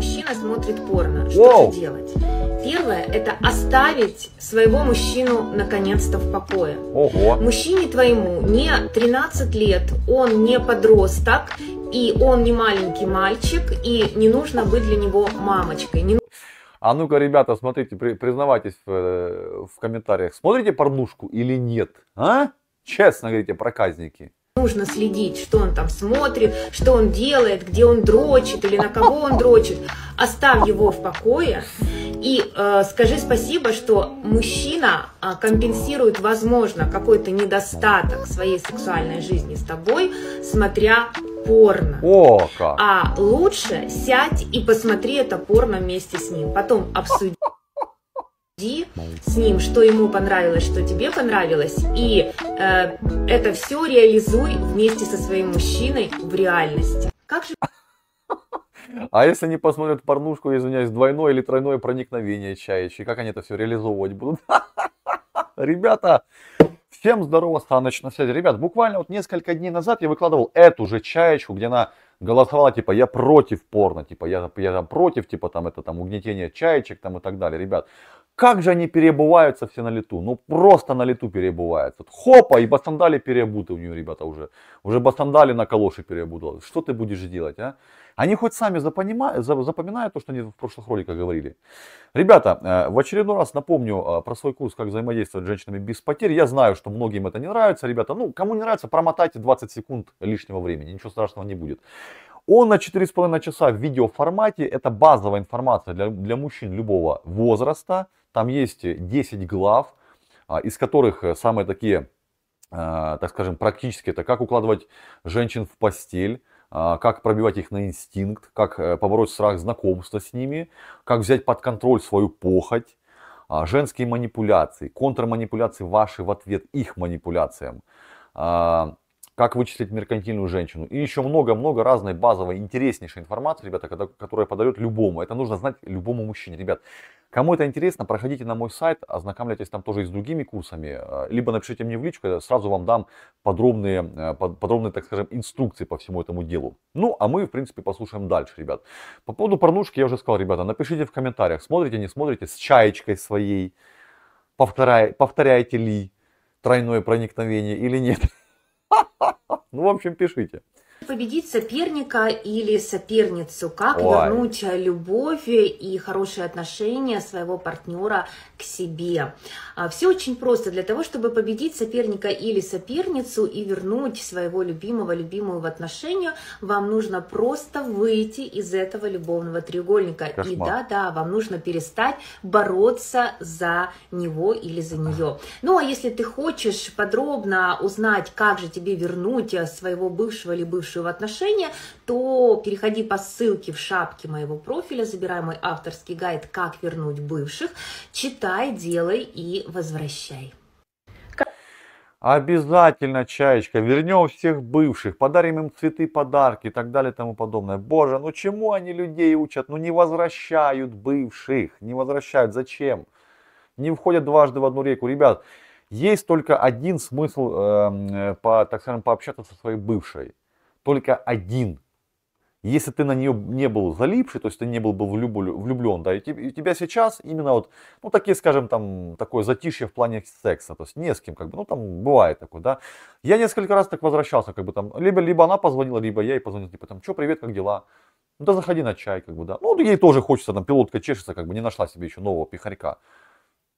мужчина смотрит порно, что Воу. же делать? Первое – это оставить своего мужчину наконец-то в покое. Ого. Мужчине твоему не 13 лет, он не подросток, и он не маленький мальчик, и не нужно быть для него мамочкой. Не... А ну-ка, ребята, смотрите, при, признавайтесь в, э, в комментариях, смотрите порнушку или нет? А? Честно говорите, проказники нужно следить, что он там смотрит, что он делает, где он дрочит или на кого он дрочит. Оставь его в покое и э, скажи спасибо, что мужчина э, компенсирует, возможно, какой-то недостаток своей сексуальной жизни с тобой, смотря порно. О, как. А лучше сядь и посмотри это порно вместе с ним. Потом обсуди обсуди с ним, что ему понравилось, что тебе понравилось, и э, это все реализуй вместе со своим мужчиной в реальности. Как же... А если они посмотрят порнушку, извиняюсь, двойное или тройное проникновение чаячи, как они это все реализовывать будут? Ребята, всем здорово, Саныч на связи. Ребят, буквально вот несколько дней назад я выкладывал эту же чаечку, где она голосовала, типа, я против порно, типа, я, я против, типа, там, это там угнетение чаечек там и так далее. Ребят, как же они перебываются все на лету. Ну, просто на лету переобуваются. Хопа, и бастандали переобуты у нее, ребята, уже. Уже бастандали на калоши переобудалось. Что ты будешь делать, а? Они хоть сами запоминают, запоминают то, что они в прошлых роликах говорили. Ребята, э, в очередной раз напомню э, про свой курс «Как взаимодействовать с женщинами без потерь». Я знаю, что многим это не нравится, ребята. Ну, кому не нравится, промотайте 20 секунд лишнего времени. Ничего страшного не будет. Он на 4,5 часа в видеоформате. Это базовая информация для, для мужчин любого возраста. Там есть 10 глав, а, из которых э, самые такие, а, так скажем, практические, это как укладывать женщин в постель, а, как пробивать их на инстинкт, как э, побороть страх знакомства с ними, как взять под контроль свою похоть, женские манипуляции, контрманипуляции ваши в ответ их манипуляциям, как вычислить меркантильную женщину. И еще много-много разной базовой, интереснейшей информации, ребята, которая подает любому. Это нужно знать любому мужчине. Ребят, кому это интересно, проходите на мой сайт, ознакомляйтесь там тоже и с другими курсами, э, либо напишите мне в личку, я сразу вам дам подробные, э, подробные, так скажем, инструкции по всему этому делу. Ну, а мы, в принципе, послушаем дальше, ребят. По поводу порнушки я уже сказал, ребята, напишите в комментариях, смотрите, не смотрите, с чаечкой своей, повторяй, повторяете ли тройное проникновение или нет. Ну, в общем, пишите. Победить соперника или соперницу, как Ой. вернуть любовь и хорошие отношения своего партнера к себе. А, Все очень просто. Для того, чтобы победить соперника или соперницу и вернуть своего любимого, любимую в отношения, вам нужно просто выйти из этого любовного треугольника. Кошмар. И да, да, вам нужно перестать бороться за него или за нее. Ну а если ты хочешь подробно узнать, как же тебе вернуть э, своего бывшего или бывшего вступившие в отношения, то переходи по ссылке в шапке моего профиля, забирай мой авторский гайд «Как вернуть бывших», читай, делай и возвращай. Обязательно, Чаечка, вернем всех бывших, подарим им цветы, подарки и так далее и тому подобное. Боже, ну чему они людей учат? Ну не возвращают бывших, не возвращают. Зачем? Не входят дважды в одну реку. Ребят, есть только один смысл, эм, э, по, так скажем, пообщаться со своей бывшей только один. Если ты на нее не был залипший, то есть ты не был, бы влюблен, да, и тебя сейчас именно вот, ну, такие, скажем, там, такое затишье в плане секса, то есть не с кем, как бы, ну, там бывает такое, да. Я несколько раз так возвращался, как бы там, либо, либо она позвонила, либо я ей позвонил, типа там, что, привет, как дела? Ну, да заходи на чай, как бы, да. Ну, ей тоже хочется, там, пилотка чешется, как бы, не нашла себе еще нового пихарька.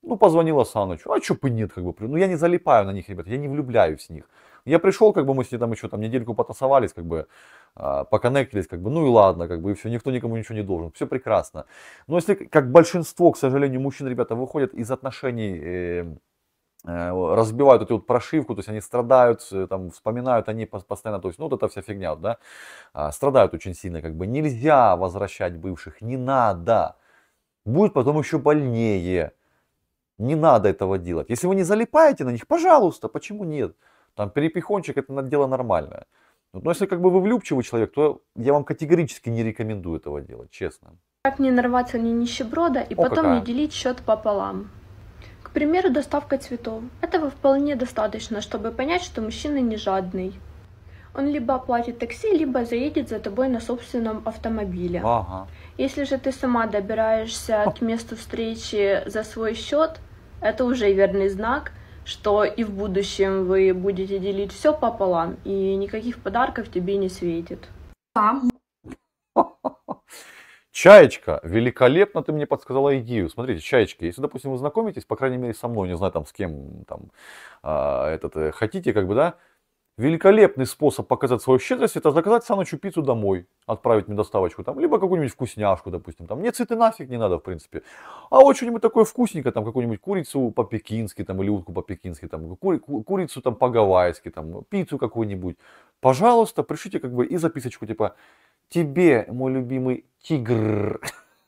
Ну, позвонила Санычу, а чё бы нет, как бы, ну, я не залипаю на них, ребята, я не влюбляюсь в них. Я пришел, как бы мы с ней там еще там недельку потасовались, как бы а, поконнектились, как бы, ну и ладно, как бы, и все, никто никому ничего не должен, все прекрасно. Но если, как большинство, к сожалению, мужчин, ребята, выходят из отношений эм, э, разбивают эту вот прошивку, то есть они страдают, э, там, вспоминают они постоянно, то есть, ну, вот эта вся фигня, да, а, страдают очень сильно, как бы, нельзя возвращать бывших, не надо, будет потом еще больнее, не надо этого делать. Если вы не залипаете на них, пожалуйста, почему нет? Там перепихончик это дело нормальное. Ну, но если как бы вы влюбчивый человек, то я вам категорически не рекомендую этого делать, честно. Как не нарваться на нищеброда и О, потом какая. не делить счет пополам? К примеру, доставка цветов. Этого вполне достаточно, чтобы понять, что мужчина не жадный. Он либо оплатит такси, либо заедет за тобой на собственном автомобиле. Ага. Если же ты сама добираешься к месту встречи за свой счет, это уже верный знак – что и в будущем вы будете делить все пополам, и никаких подарков тебе не светит. Там. Чаечка, великолепно ты мне подсказала идею. Смотрите, чаечки, если, допустим, вы знакомитесь, по крайней мере, со мной, не знаю, там, с кем там э, этот, э, хотите, как бы, да, Великолепный способ показать свою щедрость – это заказать Санычу пиццу домой, отправить мне доставочку, там, либо какую-нибудь вкусняшку, допустим. Там. Мне цветы нафиг не надо, в принципе. А вот что-нибудь такое вкусненькое, там, какую-нибудь курицу по-пекински, там, или утку по-пекински, там, кури- курицу там по-гавайски, там, пиццу какую-нибудь. Пожалуйста, пришлите как бы и записочку, типа, тебе, мой любимый тигр.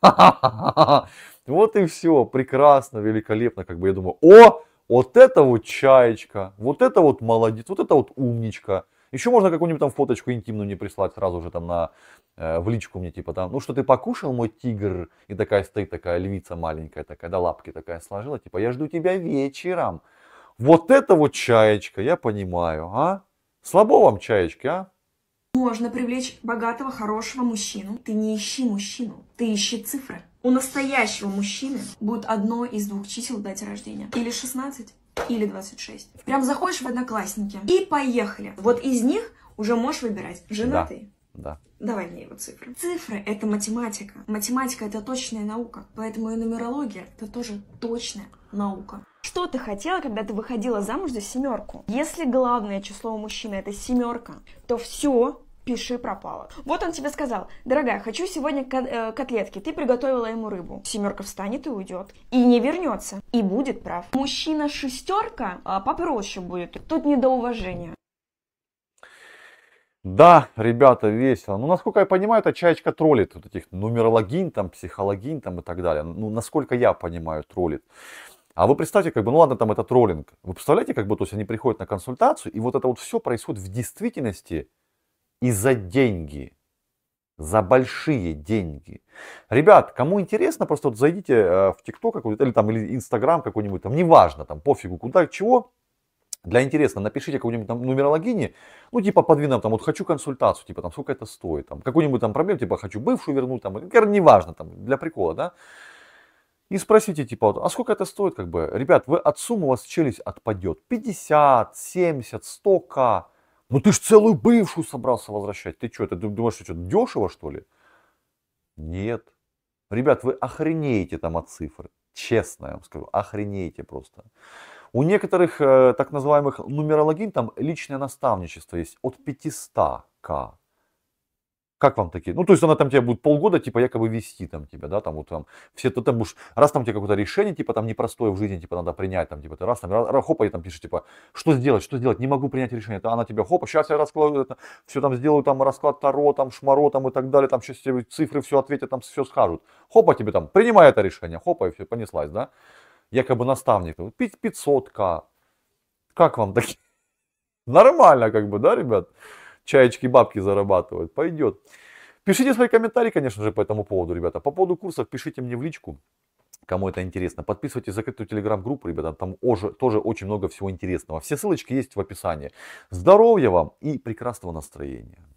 Вот и все, прекрасно, великолепно, как бы я думаю, о, вот это вот чаечка, вот это вот молодец, вот это вот умничка. Еще можно какую-нибудь там фоточку интимную мне прислать сразу же там на, э, в личку мне, типа там, ну что ты покушал, мой тигр? И такая стоит такая львица маленькая такая, да лапки такая сложила, типа я жду тебя вечером. Вот это вот чаечка, я понимаю, а? Слабо вам чаечки, а? Можно привлечь богатого, хорошего мужчину. Ты не ищи мужчину, ты ищи цифры у настоящего мужчины будет одно из двух чисел дате рождения. Или 16, или 26. Прям заходишь в одноклассники и поехали. Вот из них уже можешь выбирать женатый. Да. да. Давай мне его цифры. Цифры — это математика. Математика — это точная наука. Поэтому и нумерология — это тоже точная наука. Что ты хотела, когда ты выходила замуж за семерку? Если главное число у мужчины — это семерка, то все пиши пропало. Вот он тебе сказал, дорогая, хочу сегодня э, котлетки, ты приготовила ему рыбу. Семерка встанет и уйдет. И не вернется. И будет прав. Мужчина шестерка а, попроще будет. Тут не до уважения. Да, ребята, весело. Ну, насколько я понимаю, эта чаечка троллит вот этих нумерологин, там, психологин, там и так далее. Ну, насколько я понимаю, троллит. А вы представьте, как бы, ну ладно, там это троллинг. Вы представляете, как бы, то есть они приходят на консультацию, и вот это вот все происходит в действительности и за деньги. За большие деньги. Ребят, кому интересно, просто вот зайдите э, в ТикТок какой-то, или там, или Инстаграм какой-нибудь, там, неважно, там, пофигу, куда, чего. Для интереса напишите какой-нибудь там нумерологине, ну, типа, под видом, там, вот, хочу консультацию, типа, там, сколько это стоит, там, какую-нибудь там проблему, типа, хочу бывшую вернуть, там, неважно, там, для прикола, да. И спросите, типа, а сколько это стоит, как бы, ребят, вы от суммы у вас челюсть отпадет, 50, 70, 100к, ну ты ж целую бывшую собрался возвращать. Ты что, ты думаешь, что дешево что ли? Нет. Ребят, вы охренеете там от цифр. Честно я вам скажу, охренеете просто. У некоторых э, так называемых нумерологин там личное наставничество есть от 500к как вам такие? Ну, то есть она там тебя будет полгода, типа, якобы вести там тебя, да, там вот там, все, то там будешь, раз там тебе какое-то решение, типа, там непростое в жизни, типа, надо принять, там, типа, ты раз, там, раз, хопа, и там пишет типа, что сделать, что сделать, не могу принять решение, это она тебе хопа, сейчас я раскладываю, это, все там сделаю, там, расклад Таро, там, Шмаро, там, и так далее, там, сейчас тебе цифры все ответят, там, все скажут, хопа, тебе там, принимай это решение, хопа, и все, понеслась, да, якобы наставник, 500к, как вам такие? Нормально, как бы, да, ребят? чаечки бабки зарабатывают. Пойдет. Пишите свои комментарии, конечно же, по этому поводу, ребята. По поводу курсов пишите мне в личку, кому это интересно. Подписывайтесь на закрытую телеграм-группу, ребята, там уже, тоже очень много всего интересного. Все ссылочки есть в описании. Здоровья вам и прекрасного настроения.